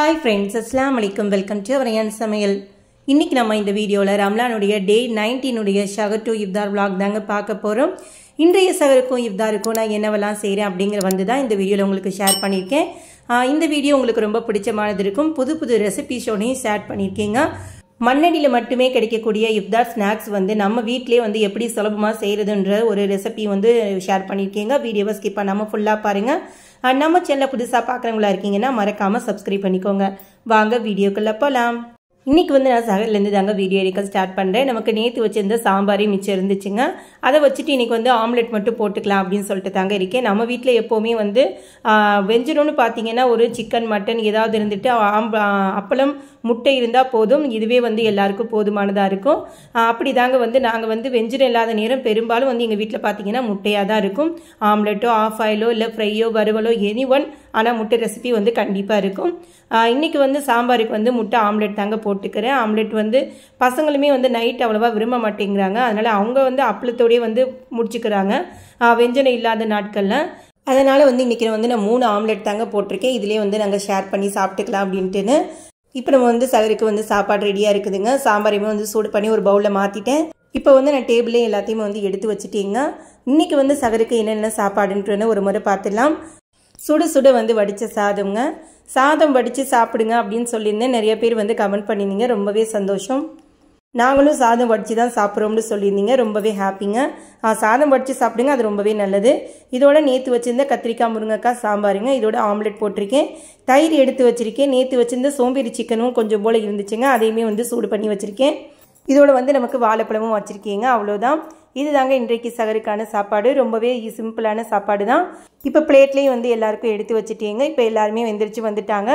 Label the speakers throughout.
Speaker 1: hi friends அஸ்லாம் வலைக்கம் welcome to அவரையான் சமையல் இன்றைக்கி நம்ம இந்த வீடியோவில் ரம்லானுடைய டே நைன்டீனுடைய ஷகர் டூ இப்தார் விளாக் தாங்க பார்க்க போகிறோம் இன்றைய சகருக்கும் இப்தாருக்கும் நான் என்னவெல்லாம் செய்கிறேன் அப்படிங்கிற வந்து தான் இந்த வீடியோவில் உங்களுக்கு ஷேர் பண்ணியிருக்கேன் இந்த வீடியோ உங்களுக்கு ரொம்ப பிடிச்சமானது இருக்கும் புது புது ரெசிபிஸோடையும் ஷேர் பண்ணியிருக்கீங்க மண்ணடியில் மட்டுமே கிடைக்கக்கூடிய இஃப்தார் ஸ்நாக்ஸ் வந்து நம்ம வீட்டிலே வந்து எப்படி சுலபமாக செய்கிறதுன்ற ஒரு ரெசிபி வந்து ஷேர் பண்ணியிருக்கீங்க வீடியோவை ஸ்கிப் பண்ணாமல் ஃபுல்லாக பாருங்கள் அண்ட் நம்ம சேனலில் புதுசாக பார்க்குறவங்களா இருக்கீங்கன்னா மறக்காமல் சப்ஸ்கிரைப் பண்ணிக்கோங்க வாங்க வீடியோக்குள்ளே போகலாம் இன்றைக்கி வந்து நான் சகலேருந்து தாங்க வீடியோ எடுக்க ஸ்டார்ட் பண்ணுறேன் நமக்கு நேற்று வச்சுருந்த சாம்பாரே மிச்சம் இருந்துச்சுங்க அதை வச்சுட்டு இன்றைக்கி வந்து ஆம்லெட் மட்டும் போட்டுக்கலாம் அப்படின்னு சொல்லிட்டு தாங்க இருக்கேன் நம்ம வீட்டில் எப்போவுமே வந்து வெஞ்சிடும்னு பார்த்தீங்கன்னா ஒரு சிக்கன் மட்டன் ஏதாவது இருந்துட்டு அப்பளம் முட்டை இருந்தால் போதும் இதுவே வந்து எல்லாருக்கும் போதுமானதாக இருக்கும் அப்படி தாங்க வந்து நாங்கள் வந்து வெஞ்சிடம் இல்லாத நேரம் பெரும்பாலும் வந்து எங்கள் வீட்டில் பார்த்தீங்கன்னா முட்டையாக தான் இருக்கும் ஆம்லெட்டோ ஆஃப் ஆயிலோ இல்லை ஃப்ரையோ வறுவலோ எனி ஒன் ஆனால் முட்டை ரெசிபி வந்து கண்டிப்பாக இருக்கும் இன்றைக்கி வந்து சாம்பாருக்கு வந்து முட்டை ஆம்லெட் தாங்க போட்டுக்கிறேன் ஆம்லெட் வந்து பசங்களுமே வந்து நைட் அவ்வளோவா விரும்ப மாட்டேங்கிறாங்க அதனால் அவங்க வந்து அப்பளத்தோடையே வந்து முடிச்சுக்கிறாங்க வெஞ்சனை இல்லாத நாட்களில் அதனால் வந்து இன்றைக்கி வந்து நான் மூணு ஆம்லெட் தாங்க போட்டிருக்கேன் இதிலே வந்து நாங்கள் ஷேர் பண்ணி சாப்பிட்டுக்கலாம் அப்படின்ட்டுன்னு இப்போ நம்ம வந்து சகருக்கு வந்து சாப்பாடு ரெடியாக இருக்குதுங்க சாம்பாரையுமே வந்து சூடு பண்ணி ஒரு பவுலில் மாற்றிட்டேன் இப்போ வந்து நான் டேபிளே எல்லாத்தையுமே வந்து எடுத்து வச்சுட்டீங்க இன்றைக்கி வந்து சகருக்கு என்னென்ன சாப்பாடுன்றன்னு ஒரு முறை பார்த்துடலாம் சுடு சுட வந்து வடித்த சாதம்ங்க சாதம் வடித்து சாப்பிடுங்க அப்படின்னு சொல்லியிருந்தேன் நிறைய பேர் வந்து கமெண்ட் பண்ணியிருந்தீங்க ரொம்பவே சந்தோஷம் நாங்களும் சாதம் வடித்து தான் சாப்பிட்றோம்னு சொல்லியிருந்தீங்க ரொம்பவே ஹாப்பிங்க சாதம் வடித்து சாப்பிடுங்க அது ரொம்பவே நல்லது இதோட நேற்று வச்சுருந்த கத்திரிக்காய் முருங்கைக்காய் சாம்பாருங்க இதோட ஆம்லெட் போட்டிருக்கேன் தயிர் எடுத்து வச்சுருக்கேன் நேற்று வச்சுருந்த சோம்பேறி சிக்கனும் கொஞ்சம் போல் இருந்துச்சுங்க அதையுமே வந்து சூடு பண்ணி வச்சுருக்கேன் இதோட வந்து நமக்கு வாழைப்பழமும் வச்சுருக்கீங்க அவ்வளோதான் இது தாங்க இன்றைக்கு சகருக்கான சாப்பாடு ரொம்பவே சிம்பிளான சாப்பாடு தான் இப்போ பிளேட்லேயும் வந்து எல்லாருக்கும் எடுத்து வச்சுட்டீங்க இப்போ எல்லாருமே வந்துருச்சு வந்துட்டாங்க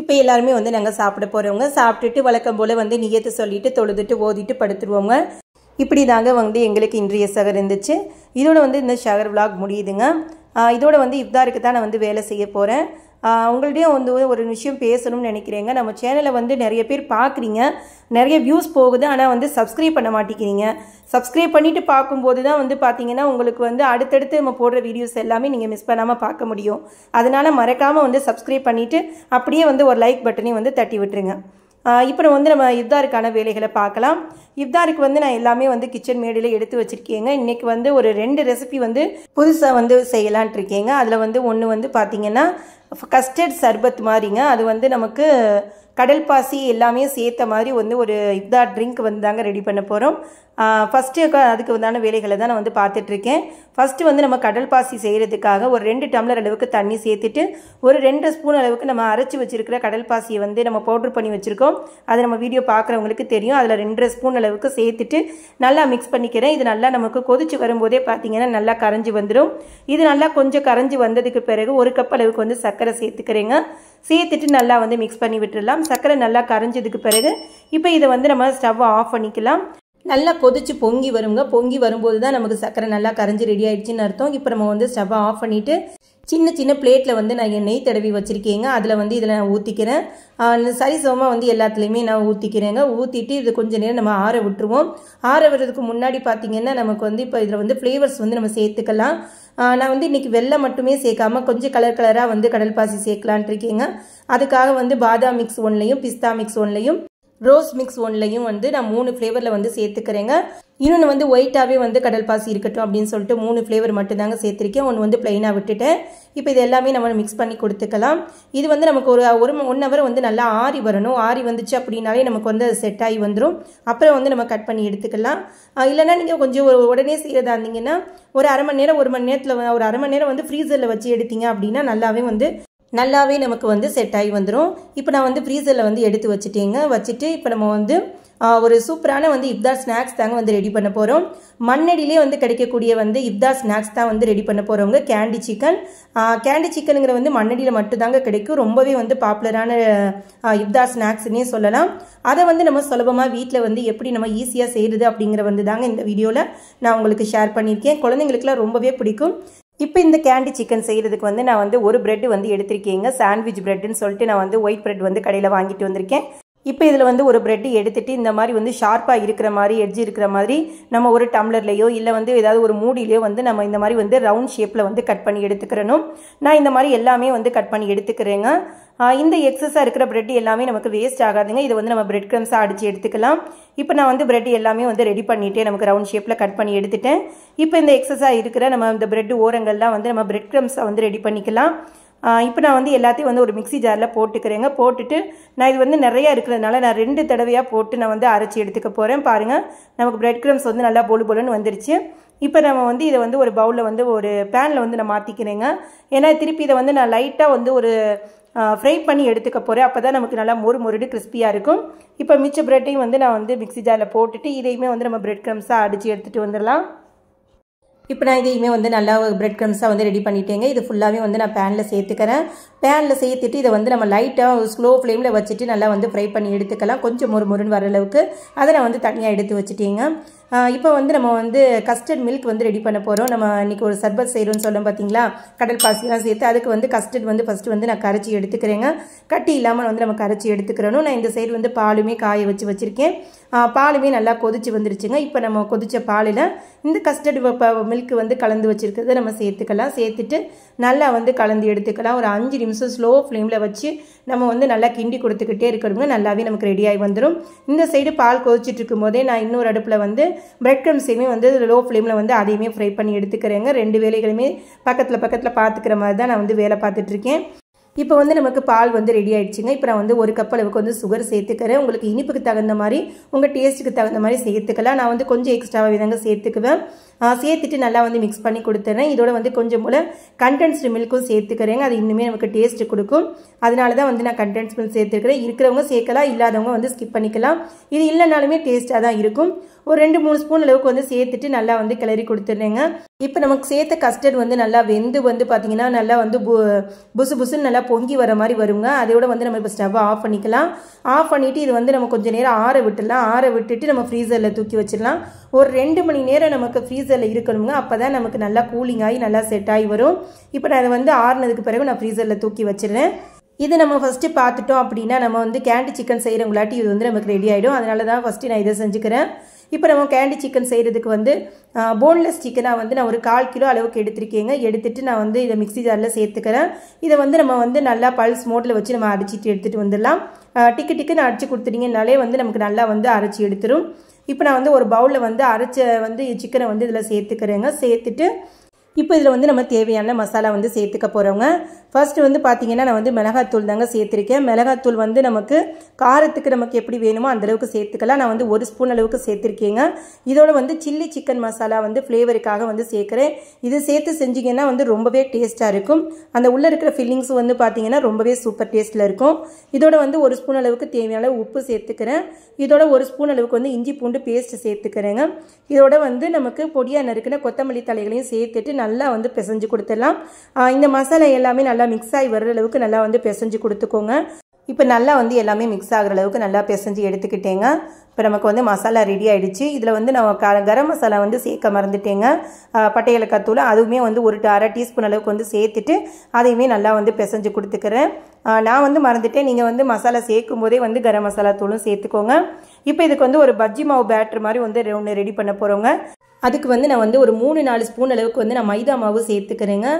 Speaker 1: இப்போ எல்லாருமே வந்து நாங்கள் சாப்பிட போகிறவங்க சாப்பிட்டுட்டு வழக்கம் போல் வந்து நீயத்து சொல்லிட்டு தொழுதுட்டு ஓதிட்டு படுத்துருவோங்க இப்படி தாங்க வந்து எங்களுக்கு இன்றைய சகர் இருந்துச்சு இதோட வந்து இந்த ஷகர் விளாக் முடியுதுங்க இதோட வந்து இப்தாருக்கு தான் நான் வந்து வேலை செய்ய போகிறேன் உங்கள்டையும் வந்து ஒரு விஷயம் பேசணும்னு நினைக்கிறேங்க நம்ம சேனலை வந்து நிறைய பேர் பார்க்குறீங்க நிறைய வியூஸ் போகுது ஆனால் வந்து சப்ஸ்கிரைப் பண்ண மாட்டேங்கிறீங்க சப்ஸ்கிரைப் பண்ணிவிட்டு பார்க்கும்போது தான் வந்து பார்த்தீங்கன்னா உங்களுக்கு வந்து அடுத்தடுத்து நம்ம போடுற வீடியோஸ் எல்லாமே நீங்கள் மிஸ் பண்ணாமல் பார்க்க முடியும் அதனால் மறக்காமல் வந்து சப்ஸ்கிரைப் பண்ணிவிட்டு அப்படியே வந்து ஒரு லைக் பட்டனையும் வந்து தட்டி விட்டுருங்க இப்போ வந்து நம்ம இஃப்தாருக்கான வேலைகளை பார்க்கலாம் இஃப்தாருக்கு வந்து நான் எல்லாமே வந்து கிச்சன் மேடையில் எடுத்து வச்சுருக்கேங்க இன்றைக்கி வந்து ஒரு ரெண்டு ரெசிபி வந்து புதுசாக வந்து செய்யலான் இருக்கேங்க அதில் வந்து ஒன்று வந்து பார்த்திங்கன்னா கஸ்டர்ட் சர்பத் மாதிரிங்க அது வந்து நமக்கு கடல் பாசி எல்லாமே சேர்த்த மாதிரி வந்து ஒரு இஃப்தார் ட்ரிங்க் வந்து தாங்க ரெடி பண்ண போகிறோம் ஃபஸ்ட்டு அதுக்கு உண்டான வேலைகளை தான் நான் வந்து பார்த்துட்ருக்கேன் ஃபஸ்ட்டு வந்து நம்ம கடல் பாசி செய்கிறதுக்காக ஒரு ரெண்டு டம்ளர் அளவுக்கு தண்ணி சேர்த்துட்டு ஒரு ரெண்டு ஸ்பூன் அளவுக்கு நம்ம அரைச்சி வச்சுருக்கிற கடல் பாசியை வந்து நம்ம பவுட்ரு பண்ணி வச்சுருக்கோம் அது நம்ம வீடியோ பார்க்குறவங்களுக்கு தெரியும் அதில் ரெண்டு ஸ்பூன் அளவுக்கு சேர்த்துட்டு நல்லா மிக்ஸ் பண்ணிக்கிறேன் இது நல்லா நமக்கு கொதிச்சு வரும்போதே பார்த்தீங்கன்னா நல்லா கரைஞ்சி வந்துடும் இது நல்லா கொஞ்சம் கரைஞ்சி வந்ததுக்கு பிறகு ஒரு கப் அளவுக்கு வந்து சர்க்கரை சேர்த்துக்கிறேங்க சேர்த்துட்டு நல்லா வந்து மிக்ஸ் பண்ணி விட்டுடலாம் சர்க்கரை நல்லா கரைஞ்சதுக்கு பிறகு இப்போ இதை வந்து நம்ம ஸ்டவ் ஆஃப் பண்ணிக்கலாம் நல்லா கொதிச்சு பொங்கி வருங்க பொங்கி வரும்போது தான் நமக்கு சர்க்கரை நல்லா கரைஞ்சி ரெடி ஆயிடுச்சுன்னு அர்த்தம் இப்போ நம்ம வந்து ஸ்டவ்வை ஆஃப் பண்ணிவிட்டு சின்ன சின்ன பிளேட்டில் வந்து நான் என் நெய் தடவி வச்சுருக்கேங்க அதில் வந்து இதில் நான் ஊற்றிக்கிறேன் சரிசமமாக வந்து எல்லாத்துலேயுமே நான் ஊற்றிக்கிறேங்க ஊற்றிட்டு இது கொஞ்சம் நேரம் நம்ம ஆற விட்டுருவோம் ஆற விடுறதுக்கு முன்னாடி பார்த்திங்கன்னா நமக்கு வந்து இப்போ இதில் வந்து ஃப்ளேவர்ஸ் வந்து நம்ம சேர்த்துக்கலாம் நான் வந்து இன்னைக்கு வெள்ளை மட்டுமே சேர்க்காம கொஞ்சம் கலர் கலராக வந்து கடல் பாசி சேர்க்கலான் இருக்கேங்க அதுக்காக வந்து பாதாம் மிக்ஸ் ஒன்லையும் பிஸ்தா மிக்ஸ் ஒன்லையும் ரோஸ் மிக்ஸ் ஒன்லையும் வந்து நான் மூணு ஃப்ளேவரில் வந்து சேர்த்துக்கிறேங்க இன்னொன்று வந்து ஒயிட்டாகவே வந்து கடல் பாசி இருக்கட்டும் அப்படின்னு சொல்லிட்டு மூணு ஃப்ளேவர் மட்டும்தாங்க சேர்த்துருக்கேன் ஒன்று வந்து ப்ளைனாக விட்டுட்டேன் இப்போ இது எல்லாமே நம்ம மிக்ஸ் பண்ணி கொடுத்துக்கலாம் இது வந்து நமக்கு ஒரு ஒரு ஒன் ஹவர் வந்து நல்லா ஆறி வரணும் ஆறி வந்துச்சு அப்படின்னாலே நமக்கு வந்து அது செட் ஆகி வந்துடும் அப்புறம் வந்து நம்ம கட் பண்ணி எடுத்துக்கலாம் இல்லைனா நீங்கள் கொஞ்சம் உடனே செய்கிறதா இருந்தீங்கன்னா ஒரு அரை மணி நேரம் ஒரு மணி நேரத்தில் ஒரு அரை மணி நேரம் வந்து ஃப்ரீசரில் வச்சு எடுத்தீங்க அப்படின்னா நல்லாவே வந்து நல்லாவே நமக்கு வந்து செட் ஆகி வந்துடும் இப்போ நான் வந்து ஃப்ரீசரில் வந்து எடுத்து வச்சுட்டேங்க வச்சுட்டு இப்போ நம்ம வந்து ஒரு சூப்பரான வந்து இப்தார் ஸ்நாக்ஸ் தாங்க வந்து ரெடி பண்ண போகிறோம் மண்ணடியிலே வந்து கிடைக்கக்கூடிய வந்து இப்தார் ஸ்நாக்ஸ் தான் வந்து ரெடி பண்ண போகிறவங்க கேண்டி சிக்கன் கேண்டி சிக்கனுங்கிற வந்து மண்ணடியில் மட்டும்தாங்க கிடைக்கும் ரொம்பவே வந்து பாப்புலரான இப்தார் ஸ்நாக்ஸ்னே சொல்லலாம் அதை வந்து நம்ம சுலபமாக வீட்டில் வந்து எப்படி நம்ம ஈஸியாக செய்கிறது அப்படிங்கிற வந்து தாங்க இந்த வீடியோவில் நான் உங்களுக்கு ஷேர் பண்ணியிருக்கேன் குழந்தைங்களுக்குலாம் ரொம்பவே பிடிக்கும் இப்போ இந்த கேண்டி சிக்கன் செய்கிறதுக்கு வந்து நான் வந்து ஒரு பிரெட் வந்து எடுத்திருக்கேங்க சாண்ட்விச் பிரெட்னு சொல்லிட்டு நான் வந்து ஒயிட் பிரெட் வந்து கடையில் வாங்கிட்டு வந்திருக்கேன் இப்போ இதில் வந்து ஒரு ப்ரெட்டு எடுத்துகிட்டு இந்த மாதிரி வந்து ஷார்ப்பாக இருக்கிற மாதிரி எட்ஜ் இருக்கிற மாதிரி நம்ம ஒரு டம்ளர்லையோ இல்லை வந்து ஏதாவது ஒரு மூடிலையோ வந்து நம்ம இந்த மாதிரி வந்து ரவுண்ட் ஷேப்பில் வந்து கட் பண்ணி எடுத்துக்கிறனும் நான் இந்த மாதிரி எல்லாமே வந்து கட் பண்ணி எடுத்துக்கிறேங்க இந்த எக்ஸஸாக இருக்கிற ப்ரெட் எல்லாமே நமக்கு வேஸ்ட் ஆகாதுங்க இதை வந்து நம்ம ப்ரெட் க்ரம்ஸாக அடித்து எடுத்துக்கலாம் இப்போ நான் வந்து ப்ரெட் எல்லாமே வந்து ரெடி பண்ணிவிட்டு நமக்கு ரவுண்ட் ஷேப்பில் கட் பண்ணி எடுத்துட்டேன் இப்போ இந்த எக்ஸஸாக இருக்கிற நம்ம இந்த ப்ரெட் ஓரங்கள்லாம் வந்து நம்ம ப்ரெட் க்ரம்ஸாக வந்து ரெடி பண்ணிக்கலாம் இப்போ நான் வந்து எல்லாத்தையும் வந்து ஒரு மிக்சி ஜாரில் போட்டுக்கிறேங்க போட்டுட்டு நான் இது வந்து நிறையா இருக்கிறதுனால நான் ரெண்டு தடவையாக போட்டு நான் வந்து அரைச்சி எடுத்துக்க போகிறேன் பாருங்கள் நமக்கு பிரெட் க்ரம்ஸ் வந்து நல்லா பொழு பொழுன்னு வந்துருச்சு இப்போ நம்ம வந்து இதை வந்து ஒரு பவுலில் வந்து ஒரு பேனில் வந்து நான் மாற்றிக்கிறேங்க ஏன்னா திருப்பி இதை வந்து நான் லைட்டாக வந்து ஒரு ஃப்ரை பண்ணி எடுத்துக்க போகிறேன் அப்போ தான் நமக்கு நல்லா மொறு மொறுடு கிறிஸ்பியாக இருக்கும் இப்போ மிச்ச ப்ரெட்டையும் வந்து நான் வந்து மிக்சி ஜாரில் போட்டுட்டு இதையுமே வந்து நம்ம பிரெட் க்ரம்ஸாக அடித்து எடுத்துகிட்டு வந்துடலாம் இப்போ நான் இதையுமே வந்து நல்லா பிரெட் க்ரம்ஸாக வந்து ரெடி பண்ணிட்டேங்க இது ஃபுல்லாகவே வந்து நான் பேனில் சேர்த்துக்கிறேன் பேனில் சேர்த்துட்டு இதை வந்து நம்ம லைட்டாக ஸ்லோ ஃப்ளேமில் வச்சுட்டு நல்லா வந்து ஃப்ரை பண்ணி எடுத்துக்கலாம் கொஞ்சம் மொறு மொறுன்னு வர அளவுக்கு அதை நான் வந்து தனியாக எடுத்து வச்சுட்டேங்க இப்போ வந்து நம்ம வந்து கஸ்டர்ட் மில்க் வந்து ரெடி பண்ண போகிறோம் நம்ம இன்றைக்கி ஒரு சர்பத் செய்கிறோம்னு சொல்லணும் பார்த்தீங்களா கடல் பாசிலாம் சேர்த்து அதுக்கு வந்து கஸ்டர்ட் வந்து ஃபஸ்ட்டு வந்து நான் கரைச்சி எடுத்துக்கிறேங்க கட்டி இல்லாமல் வந்து நம்ம கரைச்சி எடுத்துக்கிறணும் நான் இந்த சைடு வந்து பாலுமே காய வச்சு வச்சுருக்கேன் பாலுமே நல்லா கொதிச்சு வந்துருச்சுங்க இப்போ நம்ம கொதித்த பாலில் இந்த கஸ்டர்டு மில்க் வந்து கலந்து வச்சுருக்கிறத நம்ம சேர்த்துக்கலாம் சேர்த்துட்டு நல்லா வந்து கலந்து எடுத்துக்கலாம் ஒரு அஞ்சு நிமிஷம் ஸ்லோ ஃப்ளேமில் வச்சு நம்ம வந்து நல்லா கிண்டி கொடுத்துக்கிட்டே இருக்கணுங்க நல்லாவே நமக்கு ரெடியாகி வந்துடும் இந்த சைடு பால் கொதிச்சுட்டு இருக்கும் நான் இன்னொரு அடுப்பில் வந்து பிரெட் க்ரம்ஸையுமே வந்து லோ ஃப்ளேமில் வந்து அதையுமே ஃப்ரை பண்ணி எடுத்துக்கிறேங்க ரெண்டு வேலைகளுமே பக்கத்தில் பக்கத்தில் பார்த்துக்கிற மாதிரி தான் நான் வந்து வேலை பார்த்துட்ருக்கேன் இப்போ வந்து நமக்கு பால் வந்து ரெடி ஆகிடுச்சிங்க இப்போ நான் வந்து ஒரு கப் அளவுக்கு வந்து சுகர் சேர்த்துக்கிறேன் உங்களுக்கு இனிப்புக்கு தகுந்த மாதிரி உங்கள் டேஸ்ட்டுக்கு தகுந்த மாதிரி சேர்த்துக்கலாம் நான் வந்து கொஞ்சம் எக்ஸ்ட்ராவாக விதங்க சேர்த்துக்குவேன் சேர்த்துட்டு நல்லா வந்து மிக்ஸ் பண்ணி கொடுத்துறேன் இதோட வந்து கொஞ்சம் போல் கண்டென்ஸ்டு மில்க்கும் சேர்த்துக்கிறேங்க அது இன்னுமே நமக்கு டேஸ்ட்டு கொடுக்கும் அதனால தான் வந்து நான் கண்டென்ஸ் மில்க் சேர்த்துருக்கிறேன் இருக்கிறவங்க சேர்க்கலாம் இல்லாதவங்க வந்து ஸ்கிப் பண்ணிக்கலாம் இது இல்லைனாலுமே டேஸ்ட்டாக தான் இருக்கும் ஒரு ரெண்டு மூணு ஸ்பூன் அளவுக்கு வந்து சேர்த்துட்டு நல்லா வந்து கிளறி கொடுத்துட்றேங்க இப்போ நமக்கு சேர்த்த கஸ்டர்ட் வந்து நல்லா வெந்து வந்து பார்த்திங்கன்னா நல்லா வந்து பு புசு புசுன்னு நல்லா பொங்கி வர மாதிரி வருங்க அதோட வந்து நம்ம இப்போ ஸ்டவ்வை ஆஃப் பண்ணிக்கலாம் ஆஃப் பண்ணிவிட்டு இது வந்து நம்ம கொஞ்சம் நேரம் ஆற விட்டுடலாம் ஆற விட்டுட்டு நம்ம ஃப்ரீசரில் தூக்கி வச்சிடலாம் ஒரு ரெண்டு மணி நேரம் நமக்கு ஃப்ரீசரில் இருக்கணுங்க அப்போ தான் நமக்கு நல்லா கூலிங் ஆகி நல்லா செட் ஆகி வரும் இப்போ நான் அதை வந்து ஆறுனதுக்கு பிறகு நான் ஃப்ரீசரில் தூக்கி வச்சிடுறேன் இது நம்ம ஃபஸ்ட்டு பார்த்துட்டோம் அப்படின்னா நம்ம வந்து கேண்டி சிக்கன் செய்கிறவங்களாட்டி இது வந்து நமக்கு ரெடி ஆகிடும் அதனால தான் ஃபஸ்ட்டு நான் இதை செஞ்சுக்கிறேன் இப்போ நம்ம கேண்டி சிக்கன் செய்கிறதுக்கு வந்து போன்லெஸ் சிக்கனாக வந்து நான் ஒரு கால் கிலோ அளவுக்கு எடுத்திருக்கேங்க எடுத்துகிட்டு நான் வந்து இதை மிக்சி ஜாரில் சேர்த்துக்கிறேன் இதை வந்து நம்ம வந்து நல்லா பல்ஸ் மோட்டில் வச்சு நம்ம அரைச்சிட்டு எடுத்துகிட்டு வந்துடலாம் டிக்கு டிக்குன்னு அரைச்சி கொடுத்துட்டிங்கனாலே வந்து நமக்கு நல்லா வந்து அரைச்சி எடுத்துரும் இப்போ நான் வந்து ஒரு பவுலில் வந்து அரைச்ச வந்து சிக்கனை வந்து இதில் சேர்த்துக்கிறேங்க சேர்த்துட்டு இப்போ இதில் வந்து நம்ம தேவையான மசாலா வந்து சேர்த்துக்க போகிறோங்க ஃபஸ்ட்டு வந்து பார்த்திங்கன்னா நான் வந்து மிளகாத்தூள் தாங்க சேர்த்துருக்கேன் மிளகாத்தூள் வந்து நமக்கு காரத்துக்கு நமக்கு எப்படி வேணுமோ அந்தளவுக்கு சேர்த்துக்கலாம் நான் வந்து ஒரு ஸ்பூன் அளவுக்கு சேர்த்துருக்கேங்க இதோட வந்து சில்லி சிக்கன் மசாலா வந்து ஃப்ளேவருக்காக வந்து சேர்க்குறேன் இது சேர்த்து செஞ்சிங்கன்னா வந்து ரொம்பவே டேஸ்ட்டாக இருக்கும் அந்த உள்ளே இருக்கிற ஃபில்லிங்ஸ் வந்து பார்த்திங்கன்னா ரொம்பவே சூப்பர் டேஸ்ட்டில் இருக்கும் இதோட வந்து ஒரு ஸ்பூன் அளவுக்கு தேவையான உப்பு சேர்த்துக்கிறேன் இதோட ஒரு ஸ்பூன் அளவுக்கு வந்து இஞ்சி பூண்டு பேஸ்ட்டு சேர்த்துக்கிறேங்க இதோட வந்து நமக்கு பொடியாக நறுக்கின கொத்தமல்லி தலைகளையும் சேர்த்துட்டு நல்லா வந்து பிசைஞ்சு கொடுத்துடலாம் இந்த மசாலா எல்லாமே நல்லா நல்லா மிக்ஸ் ஆகி வர்ற அளவுக்கு நல்லா வந்து பிசைஞ்சு கொடுத்துக்கோங்க இப்போ நல்லா வந்து எல்லாமே மிக்ஸ் ஆகிற அளவுக்கு நல்லா பிசைஞ்சு எடுத்துக்கிட்டேங்க இப்போ நமக்கு வந்து மசாலா ரெடி ஆகிடுச்சு இதில் வந்து நான் க கரம் மசாலா வந்து சேர்க்க மறந்துட்டேங்க பட்டையிலக்காத்தூள் அதுவுமே வந்து ஒரு அரை டீஸ்பூன் அளவுக்கு வந்து சேர்த்துட்டு அதையுமே நல்லா வந்து பிசைஞ்சு கொடுத்துக்கிறேன் நான் வந்து மறந்துட்டேன் நீங்கள் வந்து மசாலா சேர்க்கும் போதே வந்து கரம் மசாலா தூளும் சேர்த்துக்கோங்க இப்போ இதுக்கு வந்து ஒரு பஜ்ஜி மாவு பேட்டர் மாதிரி வந்து ஒன்று ரெடி பண்ண போகிறோங்க அதுக்கு வந்து நான் வந்து ஒரு மூணு நாலு ஸ்பூன் அளவுக்கு வந்து நான் மைதா மாவு சேர்த்துக்கிறேங்க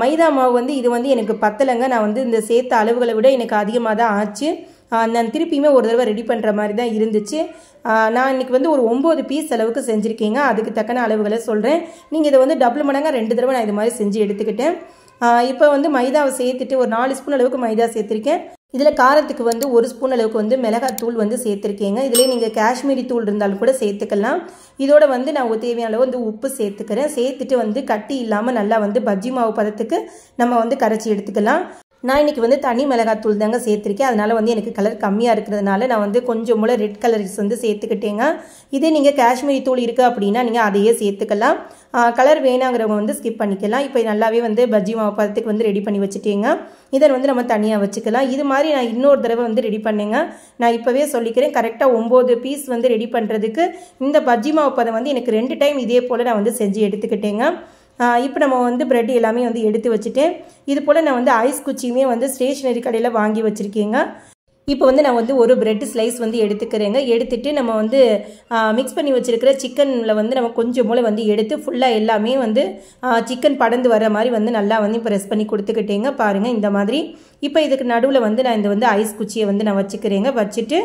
Speaker 1: மைதா மாவு வந்து இது வந்து எனக்கு பத்தலைங்க நான் வந்து இந்த சேர்த்த அளவுகளை விட எனக்கு அதிகமாக தான் ஆச்சு நான் திருப்பியுமே ஒரு தடவை ரெடி பண்ணுற மாதிரி தான் இருந்துச்சு நான் இன்றைக்கி வந்து ஒரு ஒம்பது பீஸ் அளவுக்கு செஞ்சுருக்கீங்க அதுக்கு தக்கன அளவுகளை சொல்கிறேன் நீங்கள் இதை வந்து டபுள் மடங்காக ரெண்டு தடவை நான் இது மாதிரி செஞ்சு எடுத்துக்கிட்டேன் இப்போ வந்து மைதாவை சேர்த்துட்டு ஒரு நாலு ஸ்பூன் அளவுக்கு மைதா சேர்த்துருக்கேன் இதில் காரத்துக்கு வந்து ஒரு ஸ்பூன் அளவுக்கு வந்து மிளகாத்தூள் வந்து சேர்த்துருக்கேங்க இதிலே நீங்கள் காஷ்மீரி தூள் இருந்தாலும் கூட சேர்த்துக்கலாம் இதோட வந்து நான் ஒரு தேவையான அளவு வந்து உப்பு சேர்த்துக்கிறேன் சேர்த்துட்டு வந்து கட்டி இல்லாமல் நல்லா வந்து பஜ்ஜி மாவு பதத்துக்கு நம்ம வந்து கரைச்சி எடுத்துக்கலாம் நான் இன்றைக்கி வந்து தனி மிளகாத்தூள் தாங்க சேர்த்துருக்கேன் அதனால் வந்து எனக்கு கலர் கம்மியாக இருக்கிறதுனால நான் வந்து கொஞ்சம் மூல ரெட் கலர்ஸ் வந்து சேர்த்துக்கிட்டேங்க இதே நீங்கள் காஷ்மீரி தூள் இருக்குது அப்படின்னா நீங்கள் அதையே சேர்த்துக்கலாம் கலர் வேணாங்கிறவங்க வந்து ஸ்கிப் பண்ணிக்கலாம் இப்போ நல்லாவே வந்து பஜ்ஜி மாவு பதத்துக்கு வந்து ரெடி பண்ணி வச்சுட்டேங்க இதை வந்து நம்ம தனியாக வச்சுக்கலாம் இது மாதிரி நான் இன்னொரு தடவை வந்து ரெடி பண்ணுங்க நான் இப்போவே சொல்லிக்கிறேன் கரெக்டாக ஒம்பது பீஸ் வந்து ரெடி பண்ணுறதுக்கு இந்த பஜ்ஜி மாவு பதம் வந்து எனக்கு ரெண்டு டைம் இதே போல் நான் வந்து செஞ்சு எடுத்துக்கிட்டேங்க இப்போ நம்ம வந்து ப்ரெட் எல்லாமே வந்து எடுத்து வச்சுட்டு இது போல் நான் வந்து ஐஸ் குச்சியுமே வந்து ஸ்டேஷ்னரி கடையில் வாங்கி வச்சுருக்கேங்க இப்போ வந்து நான் வந்து ஒரு பிரெட் ஸ்லைஸ் வந்து எடுத்துக்கிறேங்க எடுத்துட்டு நம்ம வந்து மிக்ஸ் பண்ணி வச்சுருக்கிற சிக்கனில் வந்து நம்ம கொஞ்சம் மூளை வந்து எடுத்து ஃபுல்லாக எல்லாமே வந்து சிக்கன் படந்து வர மாதிரி வந்து நல்லா வந்து ரெஸ் பண்ணி கொடுத்துக்கிட்டேங்க பாருங்கள் இந்த மாதிரி இப்போ இதுக்கு நடுவில் வந்து நான் இந்த வந்து ஐஸ் குச்சியை வந்து நான் வச்சுக்கிறேங்க வச்சுட்டு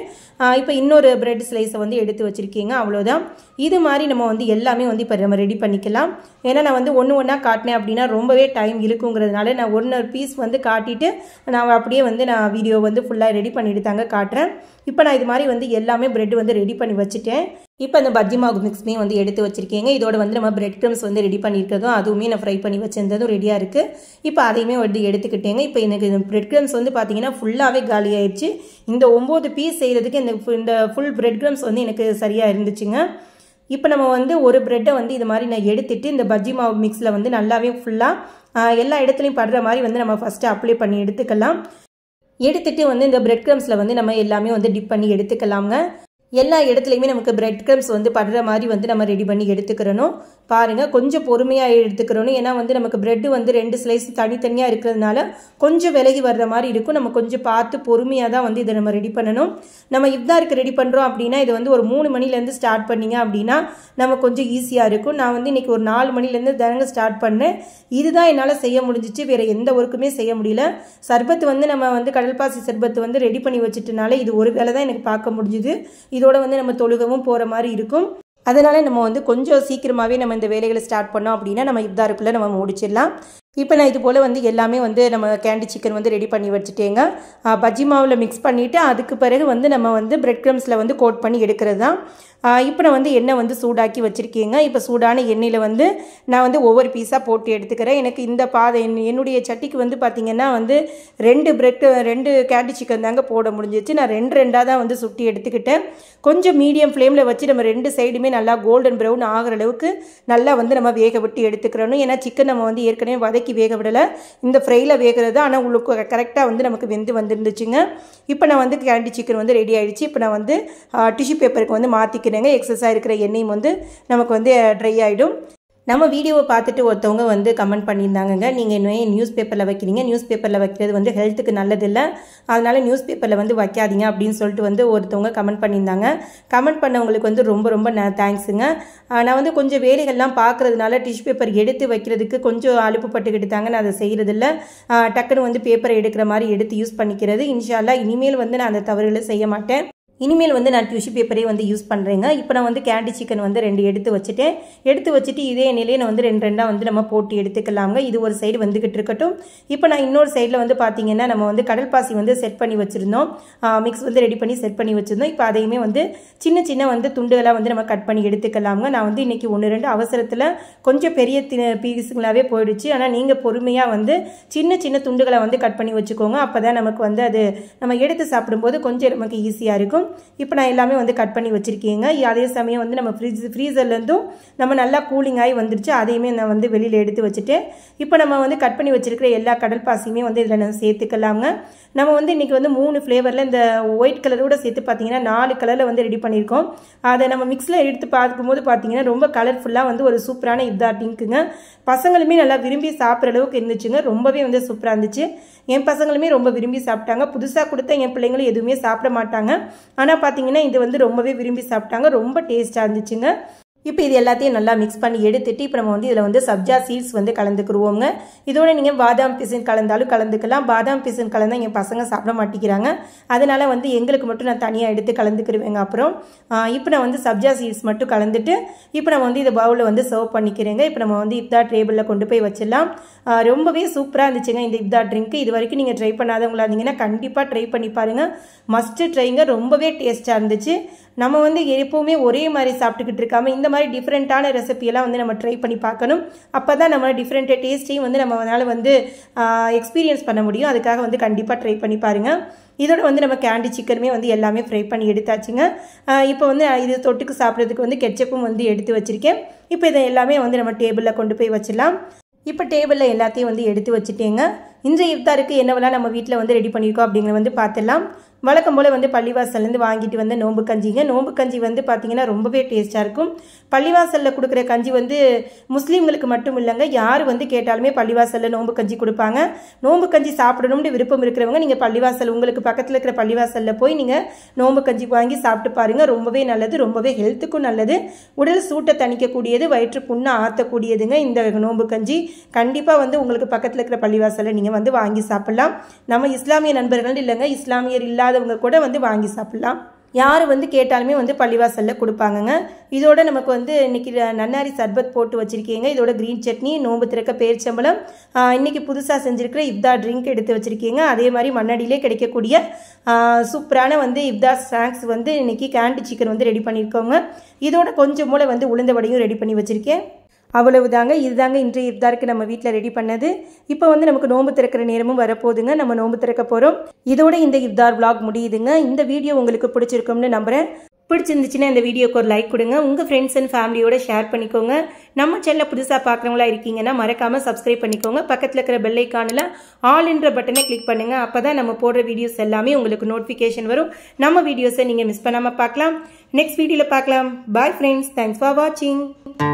Speaker 1: இப்போ இன்னொரு பிரெட் ஸ்லைஸை வந்து எடுத்து வச்சுருக்கீங்க அவ்வளோதான் இது மாதிரி நம்ம வந்து எல்லாமே வந்து இப்போ நம்ம ரெடி பண்ணிக்கலாம் ஏன்னா நான் வந்து ஒன்று ஒன்றா காட்டினேன் அப்படின்னா ரொம்பவே டைம் இருக்குங்கிறதுனால நான் ஒன்று பீஸ் வந்து காட்டிட்டு நான் அப்படியே வந்து நான் வீடியோ வந்து ஃபுல்லாக ரெடி பண்ணி எடுத்தாங்க தாங்க காட்டுறேன் இப்போ நான் இது மாதிரி வந்து எல்லாமே ப்ரெட் வந்து ரெடி பண்ணி வச்சுட்டேன் இப்போ அந்த பஜ்ஜி மாவு மிக்ஸ்மே வந்து எடுத்து வச்சுருக்கேங்க இதோட வந்து நம்ம பிரெட் க்ரம்ஸ் வந்து ரெடி பண்ணியிருக்கிறதும் அதுவுமே நான் ஃப்ரை பண்ணி வச்சிருந்ததும் ரெடியாக இருக்குது இப்போ அதையுமே வந்து எடுத்துக்கிட்டேங்க இப்போ எனக்கு இந்த பிரெட் க்ரம்ஸ் வந்து பார்த்தீங்கன்னா ஃபுல்லாகவே காலி ஆயிடுச்சு இந்த ஒம்பது பீஸ் செய்கிறதுக்கு இந்த இந்த ஃபுல் பிரெட் க்ரம்ஸ் வந்து எனக்கு சரியாக இருந்துச்சுங்க இப்போ நம்ம வந்து ஒரு ப்ரெட்டை வந்து இது மாதிரி நான் எடுத்துகிட்டு இந்த பஜ்ஜி மாவு மிக்ஸில் வந்து நல்லாவே ஃபுல்லாக எல்லா இடத்துலையும் படுற மாதிரி வந்து நம்ம ஃபஸ்ட்டு அப்ளை பண்ணி எடுத்துக்கலாம் எடுத்துகிட்டு வந்து இந்த பிரெட் க்ரம்ஸில் வந்து நம்ம எல்லாமே வந்து டிப் பண்ணி எடுத்துக்கலாம்ங்க எல்லா இடத்துலையுமே நமக்கு பிரெட் க்ரம்ஸ் வந்து படுற மாதிரி வந்து நம்ம ரெடி பண்ணி எடுத்துக்கிறணும் பாருங்கள் கொஞ்சம் பொறுமையாக எடுத்துக்கிறணும் ஏன்னா வந்து நமக்கு பிரெட்டு வந்து ரெண்டு ஸ்லைஸ் தனித்தனியாக இருக்கிறதுனால கொஞ்சம் விலகி வர்ற மாதிரி இருக்கும் நம்ம கொஞ்சம் பார்த்து பொறுமையாக தான் வந்து இதை நம்ம ரெடி பண்ணணும் நம்ம இஃப்தாருக்கு ரெடி பண்ணுறோம் அப்படின்னா இதை வந்து ஒரு மூணு மணிலேருந்து ஸ்டார்ட் பண்ணிங்க அப்படின்னா நம்ம கொஞ்சம் ஈஸியாக இருக்கும் நான் வந்து இன்றைக்கி ஒரு நாலு மணிலேருந்து தினங்க ஸ்டார்ட் பண்ணேன் இதுதான் என்னால் செய்ய முடிஞ்சிச்சு வேறு எந்த ஒர்க்குமே செய்ய முடியல சர்பத்து வந்து நம்ம வந்து கடல்பாசி சர்பத்து வந்து ரெடி பண்ணி வச்சுட்டனால இது ஒரு வேலை தான் எனக்கு பார்க்க முடிஞ்சுது இது இதோட வந்து நம்ம தொழுகவும் போகிற மாதிரி இருக்கும் அதனால் நம்ம வந்து கொஞ்சம் சீக்கிரமாகவே நம்ம இந்த வேலைகளை ஸ்டார்ட் பண்ணோம் அப்படின்னா நம்ம இப்தாருக்குள்ளே நம்ம முடிச்சிடலாம் இப்போ நான் இது போல் வந்து எல்லாமே வந்து நம்ம கேண்டி சிக்கன் வந்து ரெடி பண்ணி வச்சுட்டேங்க பஜ்ஜி மாவில் மிக்ஸ் பண்ணிவிட்டு அதுக்கு பிறகு வந்து நம்ம வந்து பிரெட் க்ரம்ஸில் வந்து கோட் பண்ணி எடுக்கிறது தான் இப்போ நான் வந்து எண்ணெய் வந்து சூடாக்கி வச்சுருக்கேங்க இப்போ சூடான எண்ணெயில் வந்து நான் வந்து ஒவ்வொரு பீஸாக போட்டு எடுத்துக்கிறேன் எனக்கு இந்த பாதை என்னுடைய சட்டிக்கு வந்து பார்த்திங்கன்னா வந்து ரெண்டு பிரெட் ரெண்டு கேண்டி சிக்கன் தாங்க போட முடிஞ்சிச்சு நான் ரெண்டு ரெண்டாக தான் வந்து சுட்டி எடுத்துக்கிட்டேன் கொஞ்சம் மீடியம் ஃப்ளேமில் வச்சு நம்ம ரெண்டு சைடுமே நல்லா கோல்டன் ப்ரௌன் ஆகிற அளவுக்கு நல்லா வந்து நம்ம வேக விட்டு எடுத்துக்கிறணும் ஏன்னா சிக்கன் நம்ம வந்து ஏற்கனவே வதக்கி வதக்கி வேக விடலை இந்த ஃப்ரையில் வேகிறது ஆனால் உங்களுக்கு கரெக்டாக வந்து நமக்கு வெந்து வந்துருந்துச்சுங்க இப்போ நான் வந்து கேண்டி சிக்கன் வந்து ரெடி ஆகிடுச்சு இப்போ நான் வந்து டிஷ்யூ பேப்பருக்கு வந்து மாற்றிக்கிறேங்க எக்ஸஸாக இருக்கிற எண்ணெயும் வந்து நமக்கு வந்து ட்ரை ஆகிடும் நம்ம வீடியோவை பார்த்துட்டு ஒருத்தவங்க வந்து கமெண்ட் பண்ணியிருந்தாங்கங்க நீங்கள் இன்னும் நியூஸ் பேப்பரில் வைக்கிறீங்க நியூஸ் பேப்பரில் வைக்கிறது வந்து ஹெல்த்துக்கு நல்லதில்லை அதனால் நியூஸ் பேப்பரில் வந்து வைக்காதீங்க அப்படின்னு சொல்லிட்டு வந்து ஒருத்தவங்க கமெண்ட் பண்ணியிருந்தாங்க கமெண்ட் பண்ணவங்களுக்கு வந்து ரொம்ப ரொம்ப ந தேங்க்ஸுங்க நான் வந்து கொஞ்சம் வேலைகள்லாம் பார்க்குறதுனால டிஷ்யூ பேப்பர் எடுத்து வைக்கிறதுக்கு கொஞ்சம் அலுப்பு தாங்க நான் அதை செய்கிறதில்ல டக்குன்னு வந்து பேப்பரை எடுக்கிற மாதிரி எடுத்து யூஸ் பண்ணிக்கிறது இன்ஷால்லா இனிமேல் வந்து நான் அந்த தவறுகளை செய்ய மாட்டேன் இனிமேல் வந்து நான் டியூஷன் பேப்பரே வந்து யூஸ் பண்ணுறேங்க இப்போ நான் வந்து கேண்டி சிக்கன் வந்து ரெண்டு எடுத்து வச்சுட்டேன் எடுத்து வச்சுட்டு இதே நிலையை நான் வந்து ரெண்டு ரெண்டாக வந்து நம்ம போட்டு எடுத்துக்கலாங்க இது ஒரு சைடு வந்துக்கிட்டு இருக்கட்டும் இப்போ நான் இன்னொரு சைடில் வந்து பார்த்தீங்கன்னா நம்ம வந்து கடல் பாசி வந்து செட் பண்ணி வச்சுருந்தோம் மிக்ஸ் வந்து ரெடி பண்ணி செட் பண்ணி வச்சுருந்தோம் இப்போ அதையுமே வந்து சின்ன சின்ன வந்து துண்டுகளாக வந்து நம்ம கட் பண்ணி எடுத்துக்கலாங்க நான் வந்து இன்றைக்கி ஒன்று ரெண்டு அவசரத்தில் கொஞ்சம் பெரிய பீஸுங்களாகவே போயிடுச்சு ஆனால் நீங்கள் பொறுமையாக வந்து சின்ன சின்ன துண்டுகளை வந்து கட் பண்ணி வச்சுக்கோங்க அப்போ தான் நமக்கு வந்து அது நம்ம எடுத்து சாப்பிடும்போது கொஞ்சம் நமக்கு ஈஸியாக இருக்கும் வரைக்கும் இப்போ நான் எல்லாமே வந்து கட் பண்ணி வச்சுருக்கீங்க அதே சமயம் வந்து நம்ம ஃப்ரிட்ஜ் ஃப்ரீசர்லேருந்தும் நம்ம நல்லா கூலிங் ஆகி வந்துருச்சு அதையுமே நான் வந்து வெளியில் எடுத்து வச்சுட்டு இப்போ நம்ம வந்து கட் பண்ணி வச்சுருக்கிற எல்லா கடல் பாசியுமே வந்து இதில் நம்ம சேர்த்துக்கலாங்க நம்ம வந்து இன்றைக்கி வந்து மூணு ஃப்ளேவரில் இந்த ஒயிட் கலரோட சேர்த்து பார்த்தீங்கன்னா நாலு கலரில் வந்து ரெடி பண்ணியிருக்கோம் அதை நம்ம மிக்ஸில் எடுத்து பார்க்கும்போது பார்த்திங்கன்னா ரொம்ப கலர்ஃபுல்லாக வந்து ஒரு சூப்பரான இதாக டிங்க்குங்க பசங்களுமே நல்லா விரும்பி சாப்பிட்ற அளவுக்கு இருந்துச்சுங்க ரொம்பவே வந்து சூப்பராக இருந்துச்சு என் பசங்களுமே ரொம்ப விரும்பி சாப்பிட்டாங்க புதுசாக கொடுத்த என் பிள்ளைங்களும் எதுவுமே சாப்பிட மாட்டாங்க ஆனால் பார்த்தீங்கன்னா இது வந்து ரொம்பவே விரும்பி சாப்பிட்டாங்க ரொம்ப டேஸ்ட்டாக இருந்துச்சுங்க இப்போ இது எல்லாத்தையும் நல்லா மிக்ஸ் பண்ணி எடுத்துட்டு இப்போ நம்ம வந்து இதில் வந்து சப்ஜா சீட்ஸ் வந்து கலந்துக்குருவோங்க இதோட நீங்கள் பாதாம் பிசின் கலந்தாலும் கலந்துக்கலாம் பாதாம் பிசின் கலந்தால் எங்கள் பசங்க சாப்பிட மாட்டேங்கிறாங்க அதனால் வந்து எங்களுக்கு மட்டும் நான் தனியாக எடுத்து கலந்துக்கிருவேங்க அப்புறம் இப்போ நான் வந்து சப்ஜா சீட்ஸ் மட்டும் கலந்துட்டு இப்போ நம்ம வந்து இதை பவுலில் வந்து சர்வ் பண்ணிக்கிறேங்க இப்போ நம்ம வந்து இப்தா டேபிளில் கொண்டு போய் வச்சிடலாம் ரொம்பவே சூப்பராக இருந்துச்சுங்க இந்த இப்தா ட்ரிங்க்கு இது வரைக்கும் நீங்கள் ட்ரை பண்ணாதவங்களா இருந்தீங்கன்னா கண்டிப்பாக ட்ரை பண்ணி பாருங்கள் மஸ்ட்டு ட்ரைங்க ரொம்பவே டேஸ்ட்டாக இருந்துச்சு நம்ம வந்து எப்போவுமே ஒரே மாதிரி சாப்பிட்டுக்கிட்டு இருக்காமல் இந்த மாதிரி டிஃப்ரெண்ட்டான ரெசிபியெல்லாம் வந்து நம்ம ட்ரை பண்ணி பார்க்கணும் அப்போ தான் நம்ம டிஃப்ரெண்ட்டு டேஸ்ட்டையும் வந்து நம்மளால் வந்து எக்ஸ்பீரியன்ஸ் பண்ண முடியும் அதுக்காக வந்து கண்டிப்பாக ட்ரை பண்ணி பாருங்கள் இதோட வந்து நம்ம கேண்டி சிக்கனுமே வந்து எல்லாமே ஃப்ரை பண்ணி எடுத்தாச்சுங்க இப்போ வந்து இது தொட்டுக்கு சாப்பிட்றதுக்கு வந்து கெச்சப்பும் வந்து எடுத்து வச்சுருக்கேன் இப்போ இதை எல்லாமே வந்து நம்ம டேபிளில் கொண்டு போய் வச்சிடலாம் இப்போ டேபிளில் எல்லாத்தையும் வந்து எடுத்து வச்சுட்டேங்க இன்றைய இஃப்தாருக்கு என்னவெல்லாம் நம்ம வீட்டில் வந்து ரெடி பண்ணியிருக்கோம் அப்படிங்கிற வந்து பார்த்துடலாம் வழக்கம் போல் வந்து பள்ளிவாசல்லேருந்து வாங்கிட்டு வந்த நோம்பு கஞ்சிங்க நோம்பு கஞ்சி வந்து பார்த்திங்கன்னா ரொம்பவே டேஸ்ட்டாக இருக்கும் பள்ளிவாசலில் கொடுக்குற கஞ்சி வந்து முஸ்லீம்களுக்கு மட்டும் இல்லைங்க யார் வந்து கேட்டாலுமே பள்ளிவாசலில் நோம்பு கஞ்சி கொடுப்பாங்க நோம்பு கஞ்சி சாப்பிடணும்னு விருப்பம் இருக்கிறவங்க நீங்கள் பள்ளிவாசல் உங்களுக்கு பக்கத்தில் இருக்கிற பள்ளிவாசலில் போய் நீங்கள் நோம்பு கஞ்சி வாங்கி சாப்பிட்டு பாருங்கள் ரொம்பவே நல்லது ரொம்பவே ஹெல்த்துக்கும் நல்லது உடல் சூட்டை தணிக்கக்கூடியது வயிற்று புண்ணை ஆற்றக்கூடியதுங்க இந்த நோம்பு கஞ்சி கண்டிப்பாக வந்து உங்களுக்கு பக்கத்தில் இருக்கிற பள்ளிவாசலில் நீங்கள் வந்து வாங்கி சாப்பிட்லாம் நம்ம இஸ்லாமிய நண்பர்கள் இல்லைங்க இஸ்லாமியர் இல்லாத இல்லாதவங்க கூட வந்து வாங்கி சாப்பிட்லாம் யார் வந்து கேட்டாலுமே வந்து பள்ளிவாசலில் கொடுப்பாங்கங்க இதோட நமக்கு வந்து இன்றைக்கி நன்னாரி சர்பத் போட்டு வச்சுருக்கீங்க இதோட க்ரீன் சட்னி நோம்பு திறக்க பேரிச்சம்பளம் இன்றைக்கி புதுசாக செஞ்சுருக்கிற இப்தா ட்ரிங்க் எடுத்து வச்சுருக்கீங்க அதே மாதிரி மண்ணடியிலே கிடைக்கக்கூடிய சூப்பரான வந்து இப்தா ஸ்நாக்ஸ் வந்து இன்றைக்கி கேண்டி சிக்கன் வந்து ரெடி பண்ணியிருக்கோங்க இதோட கொஞ்சம் மூளை வந்து உளுந்த வடையும் ரெடி பண்ணி வச்சுருக்கேன் அவ்வளவு தாங்க இதுதாங்க இன்றைய இஃப்தாருக்கு நம்ம வீட்டில் ரெடி பண்ணது இப்போ வந்து நமக்கு நோம்பு திறக்கிற நேரமும் வரப்போகுதுங்க நம்ம நோம்பு திறக்க போகிறோம் இதோட இந்த இஃப்தார் விளாக் முடியுதுங்க இந்த வீடியோ உங்களுக்கு பிடிச்சிருக்கும்னு நம்புகிறேன் பிடிச்சிருந்துச்சுன்னா இந்த வீடியோக்கு ஒரு லைக் கொடுங்க உங்கள் ஃப்ரெண்ட்ஸ் அண்ட் ஃபேமிலியோட ஷேர் பண்ணிக்கோங்க நம்ம சேனலில் புதுசாக பார்க்குறவங்களா இருக்கீங்கன்னா மறக்காமல் சப்ஸ்கிரைப் பண்ணிக்கோங்க பக்கத்தில் இருக்கிற பெல்லைக்கானில் ஐக்கானில் ஆல் என்ற பட்டனை கிளிக் பண்ணுங்கள் அப்போ தான் நம்ம போடுற வீடியோஸ் எல்லாமே உங்களுக்கு நோட்டிஃபிகேஷன் வரும் நம்ம வீடியோஸை நீங்கள் மிஸ் பண்ணாமல் பார்க்கலாம் நெக்ஸ்ட் வீடியோவில் பார்க்கலாம் பாய் ஃப்ரெண்ட்ஸ் தேங்க்ஸ் ஃபார் வாட்சிங்